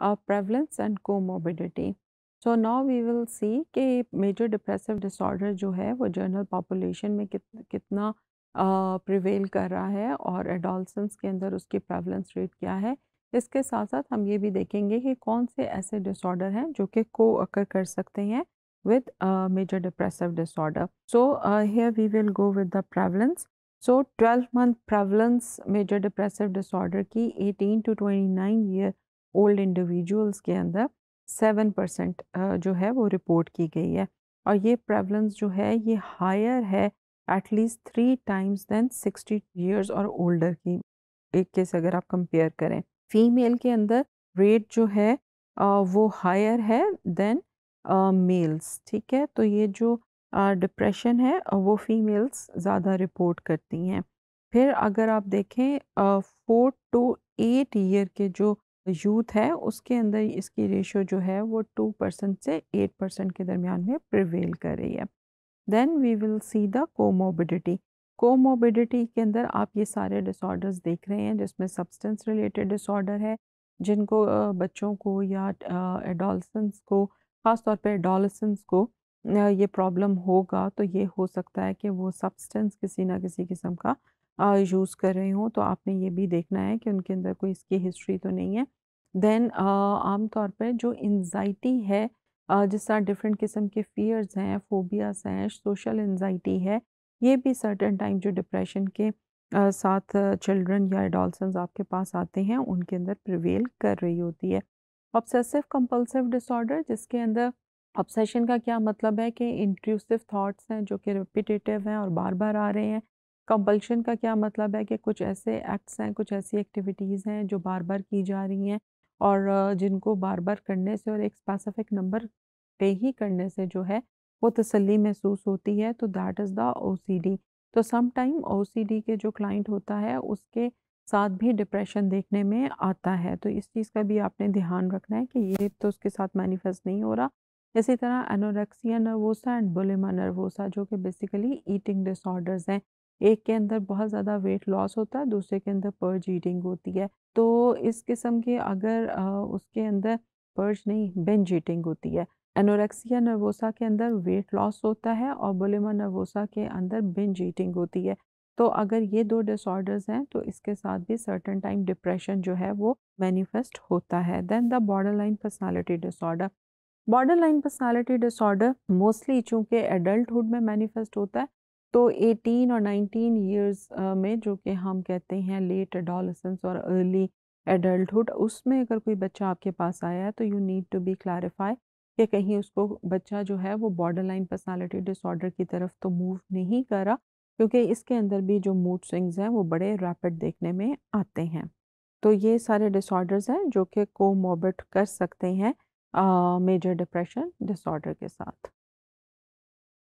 of prevalence and comorbidity. So now we will see कि major depressive disorder जो है वो जनरल पॉपुलेशन में कित, कितना प्रिवेल uh, कर रहा है और एडोलसेंस के अंदर उसकी प्रेवलेंस रेट क्या है इसके साथ साथ हम ये भी देखेंगे कि कौन से ऐसे डिसऑर्डर हैं जो कि को अकर कर सकते हैं with uh, major depressive disorder. So uh, here we will go with the prevalence. So 12 month prevalence major depressive disorder की 18 to 29 year ओल्ड इंडिविजुअल्स के अंदर सेवन परसेंट जो है वो रिपोर्ट की गई है और ये प्रेवलेंस जो है ये हायर है at least three times than sixty years और ओल्डर की एक केस अगर आप कंपेयर करें फीमेल के अंदर रेट जो है वो हायर है देन मेल्स ठीक है तो ये जो डिप्रेशन है वो फीमेल्स ज़्यादा रिपोर्ट करती हैं फिर अगर आप देखें फोर टू एट ईयर के जो यूथ है उसके अंदर इसकी रेशो जो है वो टू परसेंट से एट परसेंट के दरमियान में प्रिवेल कर रही है then we will see the comorbidity comorbidity के अंदर आप ये सारे डिसऑर्डर्स देख रहे हैं जिसमें सब्सटेंस रिलेटेड डिसऑर्डर है जिनको बच्चों को या एडोलसन्स को ख़ास तौर पर एडोलसन्स को ये प्रॉब्लम होगा तो ये हो सकता है कि वो सब्सटेंस किसी ना किसी किस्म का यूज़ कर रहे हों तो आपने ये भी देखना है कि उनके अंदर कोई इसकी हिस्ट्री तो नहीं है देन आमतौर पर जो इन्जाइटी है जिस तरह डिफरेंट किस्म के फियर्स हैं फोबियास हैं सोशल इन्जाइटी है ये भी सर्टन टाइम जो डिप्रेशन के साथ चिल्ड्रन या एडोलसेंस आपके पास आते हैं उनके अंदर प्रिवेल कर रही होती है ऑब्सेसिव कंपल्सिव डिसऑर्डर जिसके अंदर ऑब्सेशन का क्या मतलब है कि इंट्रूसिव थाट्स हैं जो कि रिपीटेटिव हैं और बार बार आ रहे हैं कंपल्शन का क्या मतलब है कि कुछ ऐसे एक्ट्स हैं कुछ ऐसी एक्टिविटीज़ हैं जो बार बार की जा रही हैं और जिनको बार बार करने से और एक स्पेसिफिक नंबर पे ही करने से जो है वो तसली महसूस होती है तो दैट इज़ द ओ तो सम टाइम डी के जो क्लाइंट होता है उसके साथ भी डिप्रेशन देखने में आता है तो इस चीज़ का भी आपने ध्यान रखना है कि ये तो उसके साथ मैनिफेस्ट नहीं हो रहा इसी तरह anorexia nervosa and bulimia nervosa जो कि बेसिकली ईटिंग डिसऑर्डर्स हैं एक के अंदर बहुत ज़्यादा वेट लॉस होता है दूसरे के अंदर पर्ज ईटिंग होती है तो इस किस्म के अगर उसके अंदर पर्ज नहीं बेंज ईटिंग होती है एनोरेक्सिया नर्वोसा के अंदर वेट लॉस होता है और बोलेमा नर्वोसा के अंदर बेंज ईटिंग होती है तो अगर ये दो डिसऑर्डर्स हैं तो इसके साथ भी सर्टन टाइम डिप्रेशन जो है वो मैनिफेस्ट होता है then the borderline personality disorder borderline personality disorder mostly चूँकि एडल्टुड में मैनिफेस्ट होता है तो 18 और 19 ईयर्स में जो कि हम कहते हैं लेट एडोलसेंस और अर्ली एडल्टुड उसमें अगर कोई बच्चा आपके पास आया है तो you need to be clarify कि कहीं उसको बच्चा जो है वो बॉर्डर लाइन पर्सनैलिटी डिसऑर्डर की तरफ तो मूव नहीं करा क्योंकि इसके अंदर भी जो मूड स्विंग्स हैं वो बड़े रैपिड देखने में आते हैं तो ये सारे डिसऑर्डर्स हैं जो कि कोमोबिट कर सकते हैं मेजर डिप्रेशन डिसऑर्डर के साथ